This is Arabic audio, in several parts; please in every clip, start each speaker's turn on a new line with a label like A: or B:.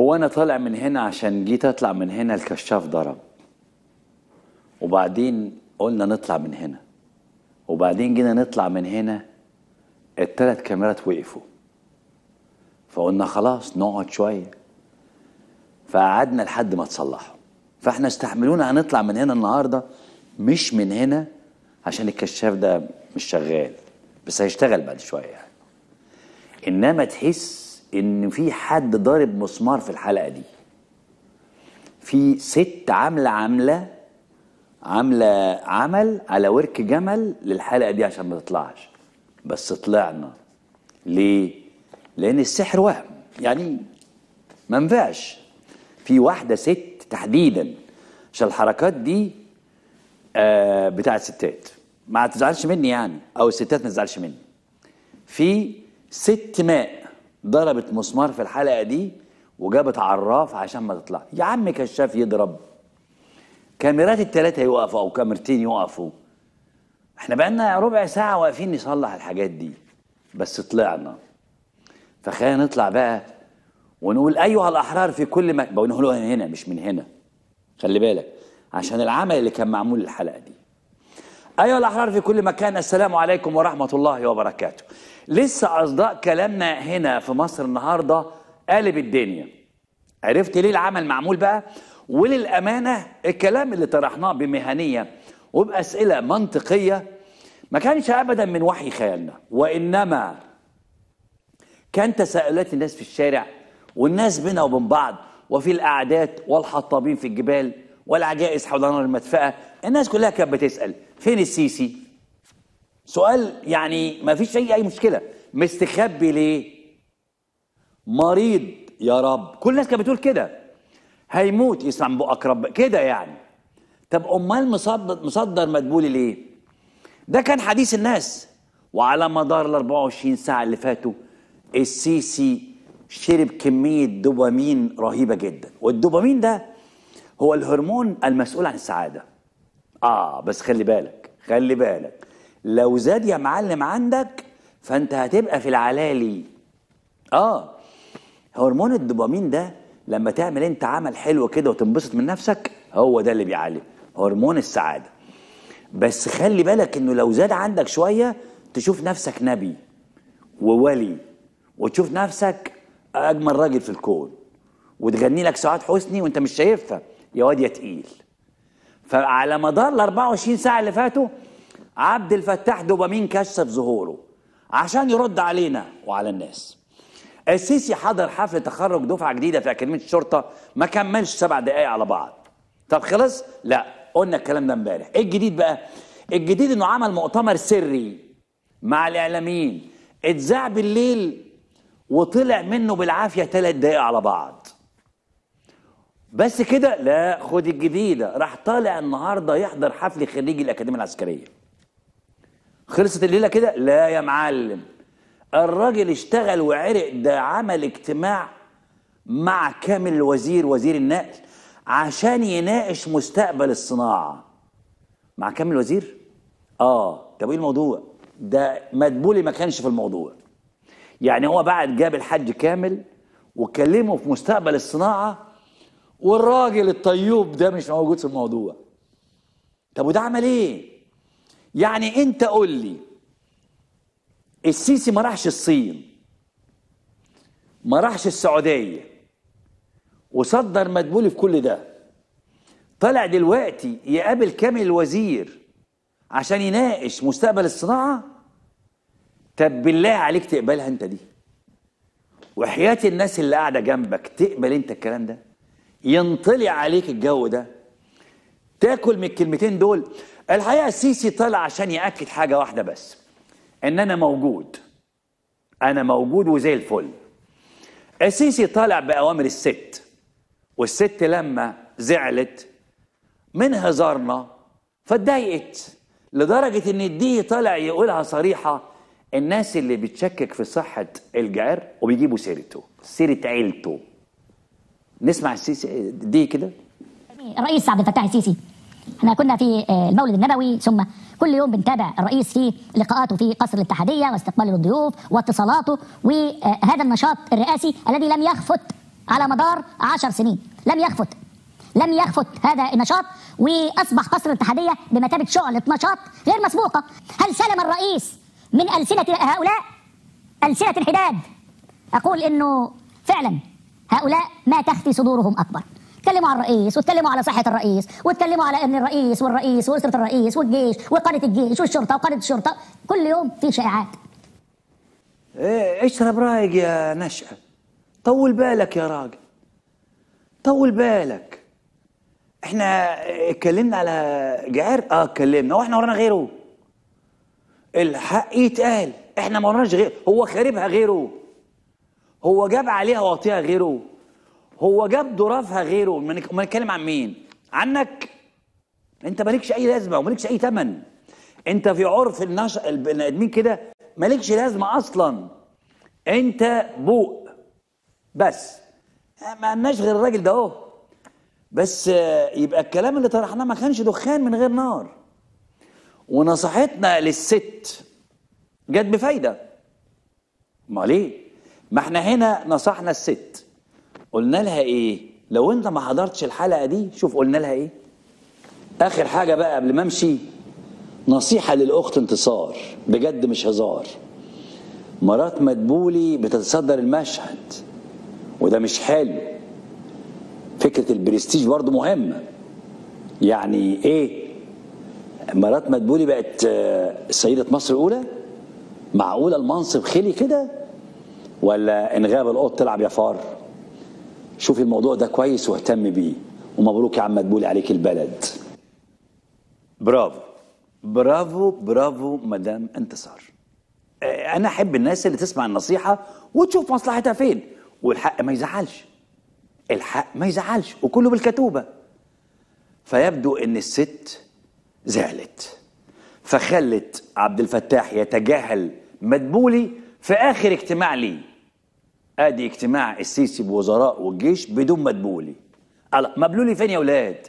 A: هو انا طالع من هنا عشان جيت اطلع من هنا الكشاف ضرب وبعدين قلنا نطلع من هنا وبعدين جينا نطلع من هنا التلات كاميرات وقفوا فقلنا خلاص نقعد شويه فقعدنا لحد ما تصلحوا فاحنا استحملونا هنطلع من هنا النهارده مش من هنا عشان الكشاف ده مش شغال بس هيشتغل بعد شويه يعني انما تحس ان في حد ضارب مسمار في الحلقه دي في ست عامله عامله عامله عمل على ورك جمل للحلقه دي عشان ما تطلعش بس طلعنا ليه لان السحر وهم يعني ما نفعش في واحده ست تحديدا عشان الحركات دي آه بتاعت ستات ما تزعلش مني يعني او الستات ما تزعلش مني في ست ماء ضربت مسمار في الحلقه دي وجابت عراف عشان ما تطلع يا عم كشاف يضرب كاميرات التلاته يقفوا او كاميرتين يقفوا احنا بقالنا ربع ساعه واقفين نصلح الحاجات دي بس طلعنا فخلينا نطلع بقى ونقول ايها الاحرار في كل مكان بنقولها هنا مش من هنا خلي بالك عشان العمل اللي كان معمول الحلقه دي ايها الاحرار في كل مكان السلام عليكم ورحمه الله وبركاته لسه أصداء كلامنا هنا في مصر النهاردة قالب الدنيا عرفت ليه العمل معمول بقى وللأمانة الكلام اللي طرحناه بمهنية وبأسئلة منطقية ما كانش أبدا من وحي خيالنا وإنما كان تساؤلات الناس في الشارع والناس بينا وبين بعض وفي القعدات والحطابين في الجبال والعجائز حول نار المدفأة الناس كلها كانت بتسأل فين السيسي سؤال يعني ما فيش اي اي مشكله مستخبي ليه مريض يا رب كل الناس كانت بتقول كده هيموت يسمع من بقك رب كده يعني طب امال مصدر مصدر مدبولي ليه ده كان حديث الناس وعلى مدار ال 24 ساعه اللي فاتوا السيسي شرب كميه دوبامين رهيبه جدا والدوبامين ده هو الهرمون المسؤول عن السعاده اه بس خلي بالك خلي بالك لو زاد يا معلم عندك فانت هتبقى في العلالي اه هرمون الدوبامين ده لما تعمل انت عمل حلو كده وتنبسط من نفسك هو ده اللي بيعلي هرمون السعاده بس خلي بالك انه لو زاد عندك شويه تشوف نفسك نبي وولي وتشوف نفسك اجمل راجل في الكون وتغني لك سعاد حسني وانت مش شايفها يا واد يا تقيل فعلى مدار ال 24 ساعه اللي فاتوا عبد الفتاح دوبامين كشف ظهوره عشان يرد علينا وعلى الناس السيسي حضر حفل تخرج دفعه جديده في اكاديميه الشرطه ما كملش سبع دقائق على بعض طب خلص لا قلنا الكلام ده امبارح ايه الجديد بقى الجديد انه عمل مؤتمر سري مع الاعلاميين اتذاع بالليل وطلع منه بالعافيه ثلاث دقائق على بعض بس كده لا خد الجديده راح طالع النهارده يحضر حفل خريجي الاكاديميه العسكريه خلصت الليله كده لا يا معلم الراجل اشتغل وعرق ده عمل اجتماع مع كامل الوزير وزير النقل عشان يناقش مستقبل الصناعه مع كامل الوزير اه طب ايه الموضوع ده مدبولي ما كانش في الموضوع يعني هو بعد جاب الحاج كامل وكلمه في مستقبل الصناعه والراجل الطيوب ده مش موجود في الموضوع طب وده عمل ايه يعني انت قول لي السيسي ما راحش الصين ما راحش السعوديه وصدر مدبول في كل ده طلع دلوقتي يقابل كامل الوزير عشان يناقش مستقبل الصناعه طب بالله عليك تقبلها انت دي وحياه الناس اللي قاعده جنبك تقبل انت الكلام ده ينطلي عليك الجو ده تاكل من الكلمتين دول الحقيقه السيسي طلع عشان ياكد حاجه واحده بس ان انا موجود انا موجود وزي الفل السيسي طالع باوامر الست والست لما زعلت من هزارنا فاتضايقت لدرجه ان الدي طالع يقولها صريحه الناس اللي بتشكك في صحه الجعر وبيجيبوا سيرته سيره عيلته نسمع السيسي دي كده الرئيس عبد الفتاح السيسي احنا كنا في آه، المولد النبوي ثم كل يوم بنتابع الرئيس في لقاءاته في قصر الاتحاديه واستقباله للضيوف واتصالاته وهذا النشاط الرئاسي الذي لم يخفت على مدار عشر سنين لم يخفت لم يخفت هذا النشاط واصبح قصر الاتحاديه بمثابه شعله نشاط غير مسبوقه هل سلم الرئيس من السنه هؤلاء السنه الحداد اقول انه فعلا هؤلاء ما تخفي صدورهم اكبر اتكلموا على الرئيس واتكلموا على صحه الرئيس واتكلموا على ان الرئيس والرئيس واسره الرئيس والجيش وقاده الجيش والشرطه وقاده الشرطه كل يوم في شائعات ايه اشرب رايق يا نشأة طول بالك يا راجل طول بالك احنا اتكلمنا على جعير اه اتكلمنا واحنا ورانا غيره الحق يتقال احنا ما وراناش غيره هو خاربها غيره هو جاب عليها واطيها غيره هو جاب ضرافها غيره امال نتكلم عن مين عنك انت مالكش اي لازمه ومالكش اي ثمن انت في عرف النش... البني ادمين كده مالكش لازمه اصلا انت بوق بس آه، ما قلناش غير الراجل ده اهو بس آه، يبقى الكلام اللي طرحناه ما كانش دخان من غير نار ونصيحتنا للست جت بفايده امال ايه ما احنا هنا نصحنا الست قلنا لها ايه لو انت ما حضرتش الحلقه دي شوف قلنا لها ايه اخر حاجه بقى قبل ما امشي نصيحه للاخت انتصار بجد مش هزار مرات مدبولي بتتصدر المشهد وده مش حلو فكره البرستيج برضه مهمه يعني ايه مرات مدبولي بقت سيده آه، مصر الاولى معقوله المنصب خلي كده ولا ان غاب القط تلعب يا فار شوفي الموضوع ده كويس واهتم بيه ومبروك يا عم مدبولي عليك البلد برافو برافو برافو مدام انتصار آه، انا احب الناس اللي تسمع النصيحه وتشوف مصلحتها فين والحق ما يزعلش الحق ما يزعلش وكله بالكتوبه فيبدو ان الست زعلت فخلت عبد الفتاح يتجاهل مدبولي في اخر اجتماع ليه ادي اجتماع السيسي بوزراء والجيش بدون مدبولي مبلولي فين يا ولاد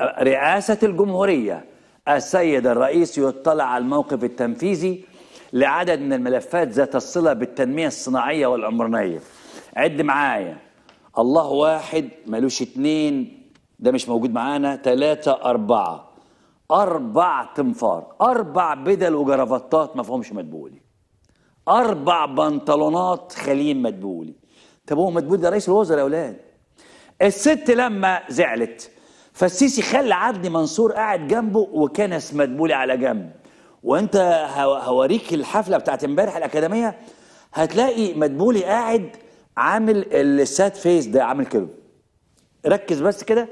A: رئاسه الجمهوريه السيد الرئيس يطلع على الموقف التنفيذي لعدد من الملفات ذات الصله بالتنميه الصناعيه والعمرانيه عد معايا الله واحد ملوش اتنين ده مش موجود معانا تلاتة أربعة أربع تنفار أربع بدل وجرافطات مفهومش مدبولي أربع بنطلونات خليل مدبولي طب هو مدبولي ده رئيس الوزراء يا أولاد الست لما زعلت فالسيسي خلى عدلي منصور قاعد جنبه وكنس مدبولي على جنب وانت هوريك الحفله بتاعت امبارح الاكاديميه هتلاقي مدبولي قاعد عامل الساد فيس ده عامل كده ركز بس كده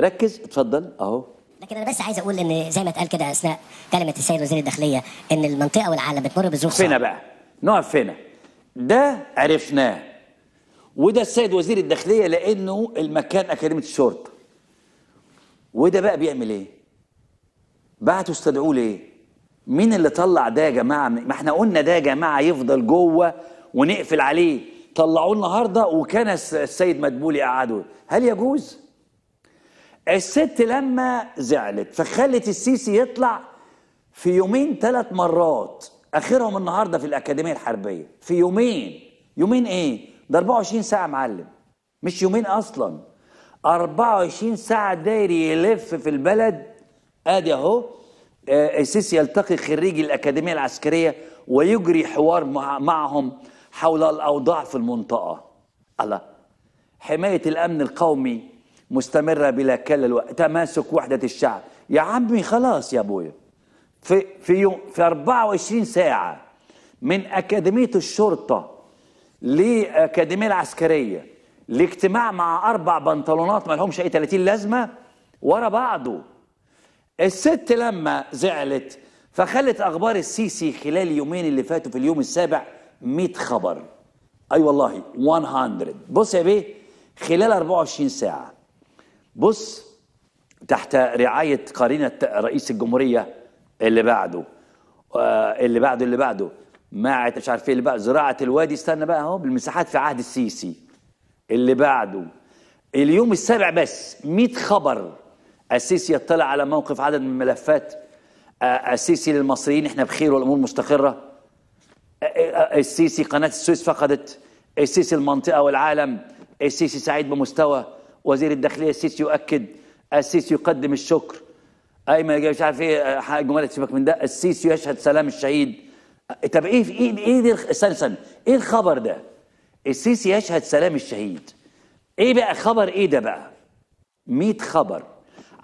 A: ركز اتفضل اهو لكن انا بس عايز اقول ان زي ما اتقال كده اثناء كلمه السيد وزير الداخليه ان المنطقه والعالم بتمر بظروف فينا بقى نقف هنا ده عرفناه وده السيد وزير الداخليه لانه المكان اكاديميه الشرطه وده بقى بيعمل ايه بعتوا استدعوه ليه مين اللي طلع ده يا جماعه ما احنا قلنا ده يا جماعه يفضل جوه ونقفل عليه طلعوه النهارده وكان السيد مدبولي قعده هل يجوز الست لما زعلت فخلت السيسي يطلع في يومين ثلاث مرات اخرهم النهارده في الاكاديميه الحربيه في يومين يومين ايه ده 24 ساعه معلم مش يومين اصلا 24 ساعه دايري يلف في البلد ادي اهو آه، السيسي يلتقي خريجي الاكاديميه العسكريه ويجري حوار معهم حول الاوضاع في المنطقه الله حمايه الامن القومي مستمره بلا كل الوقت تماسك وحده الشعب يا عمي خلاص يا ابويا في في يوم في 24 ساعه من اكاديميه الشرطه لأكاديمية العسكريه لاجتماع مع اربع بنطلونات ما لهمش اي 30 لازمه ورا بعضه الست لما زعلت فخلت اخبار السيسي خلال يومين اللي فاتوا في اليوم السابع 100 خبر اي أيوة والله 100 بص يا بيه خلال 24 ساعه بص تحت رعايه قرينه رئيس الجمهوريه آه، اللي بعده اللي بعده اللي بعده مع مش عارف ايه اللي بعده زراعه الوادي استنى بقى اهو بالمساحات في عهد السيسي اللي بعده اليوم السابع بس 100 خبر السيسي يطلع على موقف عدد من الملفات آه، السيسي للمصريين احنا بخير والامور مستقره آه، السيسي قناه السويس فقدت السيسي المنطقه والعالم السيسي سعيد بمستوى وزير الداخليه السيسي يؤكد السيسي يقدم الشكر ايمن مش عارف ايه جمال سيبك من ده السيسي يشهد سلام الشهيد طب ايه في ايه ايه استنى استنى ايه الخبر ده؟ السيسي يشهد سلام الشهيد ايه بقى خبر ايه ده بقى؟ 100 خبر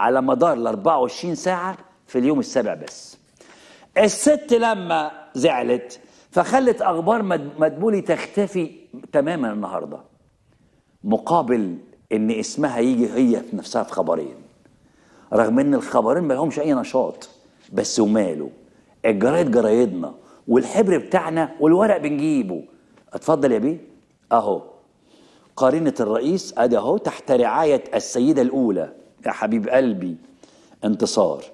A: على مدار ال 24 ساعه في اليوم السابع بس الست لما زعلت فخلت اخبار مدبولي تختفي تماما النهارده مقابل ان اسمها يجي هي في نفسها في خبرين رغم ان الخبرين ما لهمش اي نشاط بس وماله الجرايد جرايدنا والحبر بتاعنا والورق بنجيبه اتفضل يا بيه اهو قرينة الرئيس ادي اهو تحت رعاية السيدة الاولى يا حبيب قلبي انتصار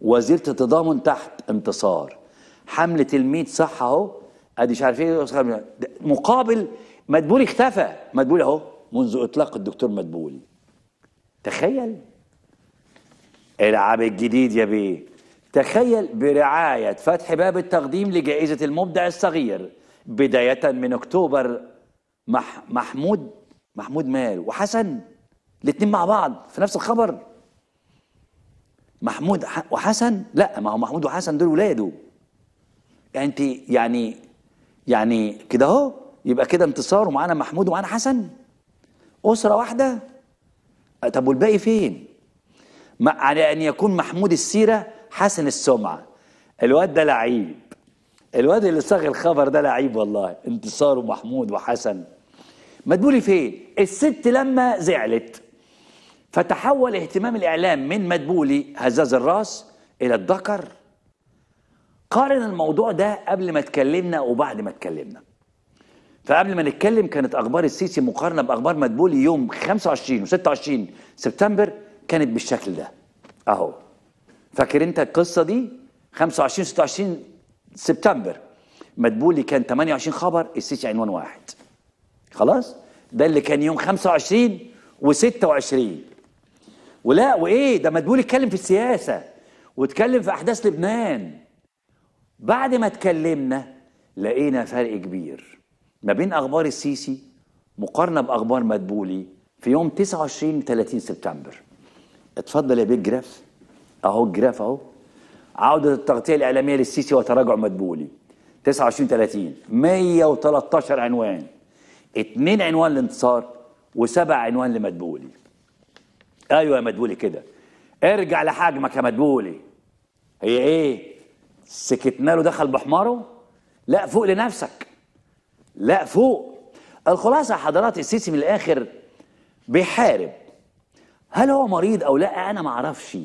A: وزيرة التضامن تحت انتصار حملة الميت صح اهو ادي مش عارف ايه مقابل مدبول اختفى مدبول اهو منذ اطلاق الدكتور مدبول تخيل العب الجديد يا بيه تخيل برعاية فتح باب التقديم لجائزة المبدع الصغير بداية من أكتوبر مح محمود محمود مال وحسن الاتنين مع بعض في نفس الخبر محمود وحسن لا ما هو محمود وحسن دول ولاده يعني انت يعني يعني كده اهو يبقى كده انتصار ومعانا محمود ومعانا حسن اسره واحده طب والباقي فين على أن يكون محمود السيرة حسن السمعة الواد ده لعيب الواد اللي صاغ الخبر ده لعيب والله انتصاره محمود وحسن مدبولي فين الست لما زعلت فتحول اهتمام الإعلام من مدبولي هزاز الراس إلى الذكر قارن الموضوع ده قبل ما اتكلمنا وبعد ما اتكلمنا فقبل ما نتكلم كانت اخبار السيسي مقارنه باخبار مدبولي يوم 25 و26 سبتمبر كانت بالشكل ده اهو فاكر انت القصه دي 25 26 سبتمبر مدبولي كان 28 خبر السيسي عنوان واحد خلاص ده اللي كان يوم 25 و26 ولا وايه ده مدبولي اتكلم في السياسه واتكلم في احداث لبنان بعد ما اتكلمنا لقينا فرق كبير ما بين اخبار السيسي مقارنه باخبار مدبولي في يوم 29 30 سبتمبر اتفضل يا بيه الجراف اهو الجراف اهو عودة التغطية الإعلامية للسيسي وتراجع مدبولي 29 30 113 عنوان اثنين عنوان لانتصار وسبع عنوان لمدبولي ايوه يا مدبولي كده ارجع لحجمك يا مدبولي هي ايه سكتنا له دخل بحماره لا فوق لنفسك لا فوق الخلاصه حضرات السيسي من الاخر بيحارب هل هو مريض او لا انا ما اعرفش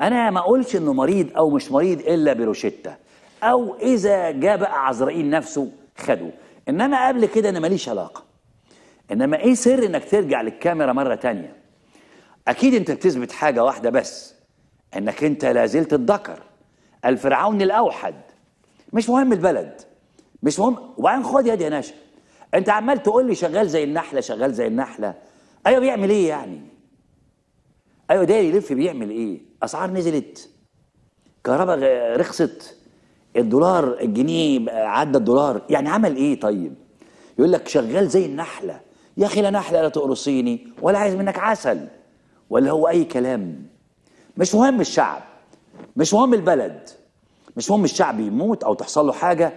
A: انا ما اقولش انه مريض او مش مريض الا بروشته او اذا جاء بقى عزرائيل نفسه خده انما قبل كده انا ماليش علاقه انما ايه سر انك ترجع للكاميرا مره تانية اكيد انت بتثبت حاجه واحده بس انك انت لازلت الذكر الفرعون الاوحد مش مهم البلد مش مهم وبعدين خد يدي يا ناشا انت عمال تقول لي شغال زي النحله شغال زي النحله ايوه بيعمل ايه يعني ايوه ده يلف بيعمل ايه اسعار نزلت كهرباء رخصت الدولار الجنيه عدى الدولار يعني عمل ايه طيب يقول لك شغال زي النحله يا اخي لا نحله لا تقرصيني ولا عايز منك عسل ولا هو اي كلام مش مهم الشعب مش مهم البلد مش مهم الشعب يموت او تحصل له حاجه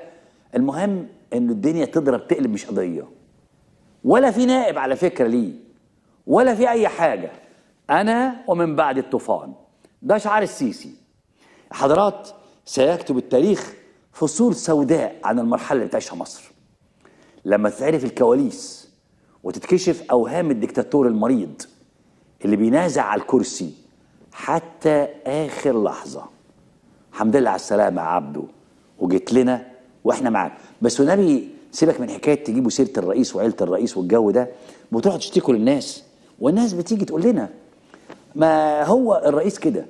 A: المهم ان الدنيا تضرب تقلب مش قضيه ولا في نائب على فكره ليه ولا في اي حاجه أنا ومن بعد الطوفان ده شعار السيسي حضرات سيكتب التاريخ فصول سوداء عن المرحلة اللي بتعيشها مصر لما تتعرف الكواليس وتتكشف أوهام الدكتاتور المريض اللي بينازع على الكرسي حتى آخر لحظة الحمد لله على السلامة يا عبده وجيت لنا واحنا معاك بس والنبي سيبك من حكايه تجيبوا سيره الرئيس وعيله الرئيس والجو ده وتقعد تشتكوا للناس والناس بتيجي تقول لنا ما هو الرئيس كده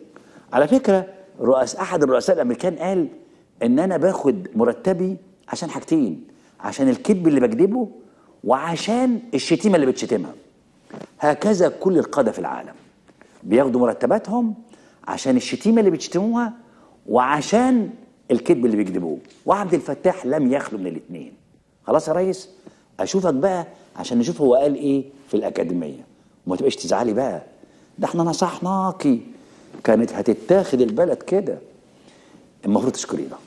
A: على فكره رؤس احد الرؤساء الامريكان قال ان انا باخد مرتبي عشان حاجتين عشان الكذب اللي بكذبه وعشان الشتيمه اللي بتشتمها هكذا كل القاده في العالم بياخدوا مرتباتهم عشان الشتيمه اللي بتشتموها وعشان الكذب اللي بيكذبوه وعبد الفتاح لم يخلو من الاثنين خلاص يا ريس اشوفك بقى عشان نشوف هو قال ايه في الاكاديميه وما تبقاش تزعلي بقى ده احنا نصحناكي كانت هتتاخد البلد كده المفروض تشكرينا